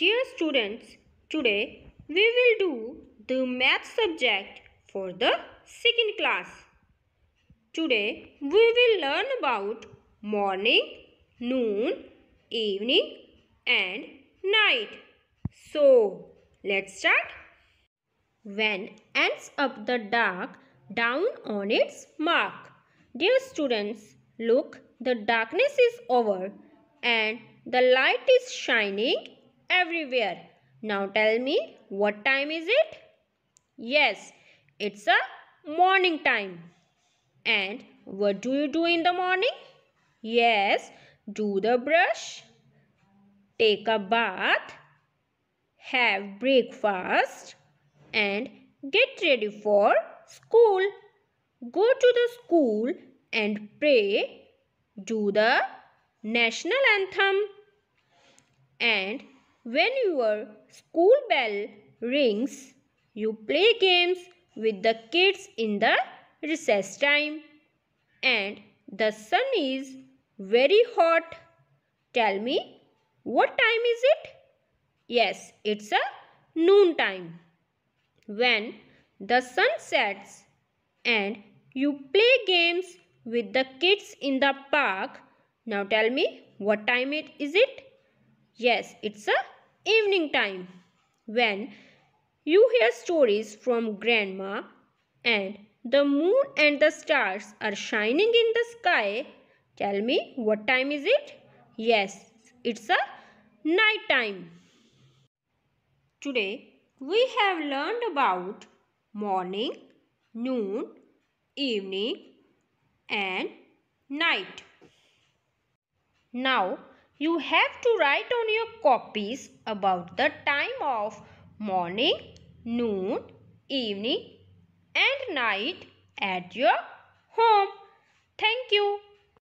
Dear students, today we will do the math subject for the second class. Today we will learn about morning, noon, evening and night. So let's start. When ends up the dark down on its mark. Dear students, look, the darkness is over and the light is shining everywhere. Now tell me, what time is it? Yes, it's a morning time. And what do you do in the morning? Yes, do the brush, take a bath, have breakfast and get ready for school. Go to the school and pray, do the national anthem and when your school bell rings, you play games with the kids in the recess time. And the sun is very hot. Tell me, what time is it? Yes, it's a noon time. When the sun sets and you play games with the kids in the park. Now tell me, what time it is it? Yes, it's a evening time when you hear stories from grandma and the moon and the stars are shining in the sky. Tell me what time is it? Yes, it's a night time. Today we have learned about morning, noon, evening and night. Now you have to write on your copies about the time of morning, noon, evening and night at your home. Thank you.